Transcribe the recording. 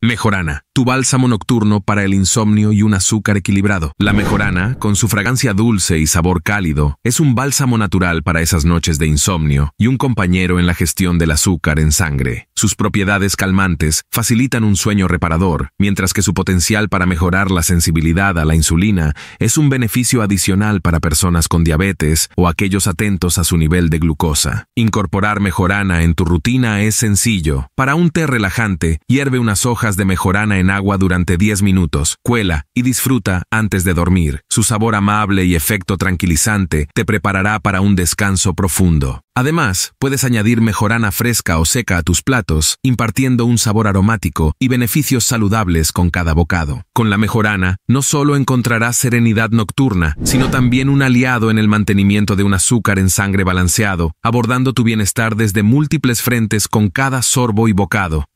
Mejorana su bálsamo nocturno para el insomnio y un azúcar equilibrado. La mejorana, con su fragancia dulce y sabor cálido, es un bálsamo natural para esas noches de insomnio y un compañero en la gestión del azúcar en sangre. Sus propiedades calmantes facilitan un sueño reparador, mientras que su potencial para mejorar la sensibilidad a la insulina es un beneficio adicional para personas con diabetes o aquellos atentos a su nivel de glucosa. Incorporar mejorana en tu rutina es sencillo. Para un té relajante, hierve unas hojas de mejorana en agua durante 10 minutos, cuela y disfruta antes de dormir. Su sabor amable y efecto tranquilizante te preparará para un descanso profundo. Además, puedes añadir mejorana fresca o seca a tus platos, impartiendo un sabor aromático y beneficios saludables con cada bocado. Con la mejorana, no solo encontrarás serenidad nocturna, sino también un aliado en el mantenimiento de un azúcar en sangre balanceado, abordando tu bienestar desde múltiples frentes con cada sorbo y bocado.